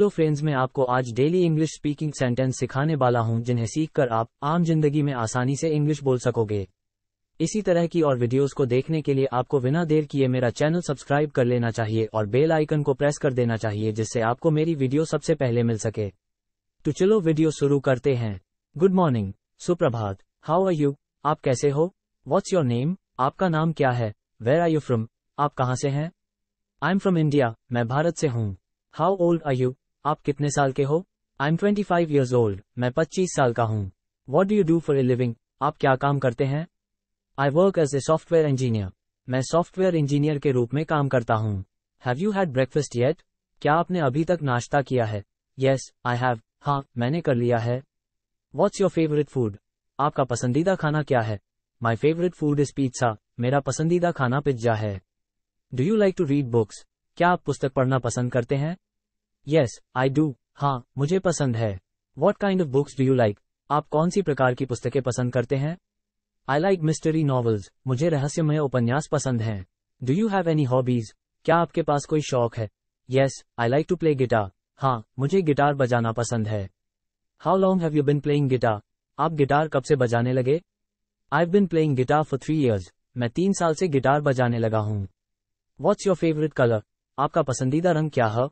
hello तो friends मैं आपको आज डेली इंग्लिश स्पीकिंग सेंटेंस सिखाने वाला हूं जिन्हें सीखकर आप आम जिंदगी में आसानी से इंग्लिश बोल सकोगे इसी तरह की और वीडियोस को देखने के लिए आपको बिना देर किए मेरा चैनल सब्सक्राइब कर लेना चाहिए और बेल आइकन को प्रेस कर देना चाहिए जिससे आपको मेरी वीडियो सबसे पहले मिल सके तो चलो वीडियो शुरू करते हैं गुड मॉर्निंग सुप्रभात हाउ आर यू आप कैसे हो वॉट्स योर नेम आपका नाम क्या है वेर आर यू फ्रॉम आप कहाँ से हैं आई एम फ्रॉम इंडिया मैं भारत से हूँ हाउ ओल्ड आर यू आप कितने साल के हो I am twenty five years old मैं पच्चीस साल का हूँ what do you do for a living आप क्या काम करते हैं I work as a software engineer मैं सॉफ्टवेयर इंजीनियर के रूप में काम करता हूँ have you had breakfast yet क्या आपने अभी तक नाश्ता किया है येस आई हैव हाँ मैंने कर लिया है वॉट्स योर फेवरेट फूड आपका पसंदीदा खाना क्या है my favourite food is pizza मेरा पसंदीदा खाना पिज्जा है do you like to read books क्या आप पुस्तक पढ़ना पसंद करते हैं यस आई डू हाँ मुझे पसंद है what kind of books do you like आप कौन सी प्रकार की पुस्तकें पसंद करते हैं आई लाइक मिस्टरी नॉवेल्स मुझे रहस्यमय उपन्यास पसंद हैं do you have any hobbies क्या आपके पास कोई शौक है yes I like to play guitar हाँ मुझे गिटार बजाना पसंद है how long have you been playing guitar आप गिटार कब से बजाने लगे I been playing guitar for three years मैं तीन साल से गिटार बजाने लगा हूँ वॉट्स योर फेवरेट कलर आपका पसंदीदा रंग क्या है